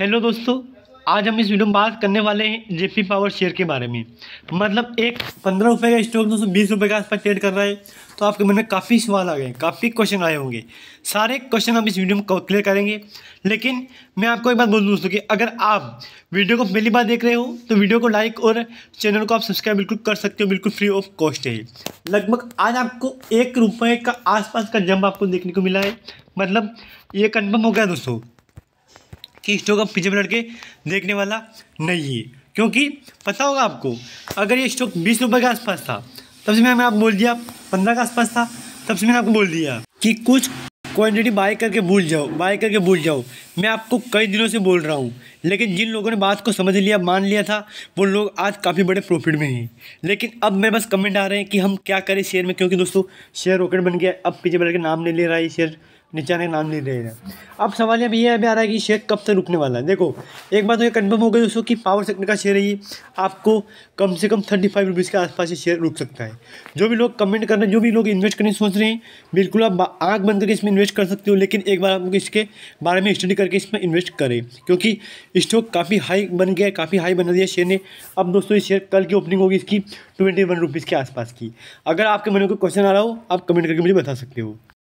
hello दोस्तों आज हम इस वीडियो में बात करने वाले हैं जेपी पावर शेयर के बारे में मतलब एक पंद्रह रुपये का स्टॉक दोस्तों बीस रुपये के आसपास ट्रेड कर रहा है तो आपके मन में काफ़ी सवाल आ गए काफ़ी क्वेश्चन आए होंगे सारे क्वेश्चन हम इस वीडियो में क्लियर करेंगे लेकिन मैं आपको एक बात बोल दोस्तों कि अगर आप वीडियो को पहली बार देख रहे हो तो वीडियो को लाइक और चैनल को आप सब्सक्राइब बिल्कुल कर सकते हो बिल्कुल फ्री ऑफ कॉस्ट है लगभग आज आपको एक रुपये का आसपास का जम्प आपको देखने को मिला है मतलब ये कन्फर्म हो गया दोस्तों कि स्टॉक अब पीछे पलट के देखने वाला नहीं है क्योंकि पता होगा आपको अगर ये स्टॉक बीस रुपये के आसपास था तब से मैंने आपको बोल दिया पंद्रह के आसपास था तब से मैंने आपको बोल दिया कि कुछ क्वान्टिटी बाय करके भूल जाओ बाय करके भूल जाओ मैं आपको कई दिनों से बोल रहा हूँ लेकिन जिन लोगों ने बात को समझ लिया मान लिया था वो लोग आज काफ़ी बड़े प्रॉफिट में हैं लेकिन अब मेरे पास कमेंट आ रहे हैं कि हम क्या करें शेयर में क्योंकि दोस्तों शेयर रॉकेट बन गया अब पीछे बैठ के नाम नहीं ले रहा है शेयर निचाने का नाम नहीं ले रहे अब सवाल यहाँ ये आ रहा है कि शेयर कब से रुकने वाला है देखो एक बात तो ये कन्फर्म हो गई दोस्तों कि पावर सेक्टर का शेयर ये आपको कम से कम थर्टी फाइव रुपीज़ के आसपास ये शेयर रुक सकता है जो भी लोग कमेंट कर रहे हैं जो भी लोग इन्वेस्ट करने सोच रहे हैं बिल्कुल आप आँख बंद करके इसमें इन्वेस्ट कर सकते हो लेकिन एक बार आपको इसके बारे में स्टडी करके इसमें इन्वेस्ट करें क्योंकि स्टॉक काफ़ी हाई बन गया है काफ़ी हाई बना दिया शेयर ने अब दोस्तों ये शेयर कल की ओपनिंग होगी इसकी ट्वेंटी वन रुपीज़ के आसपास की अगर आपके मन में कोई क्वेश्चन आ रहा हो आप कमेंट करके मुझे बता सकते हो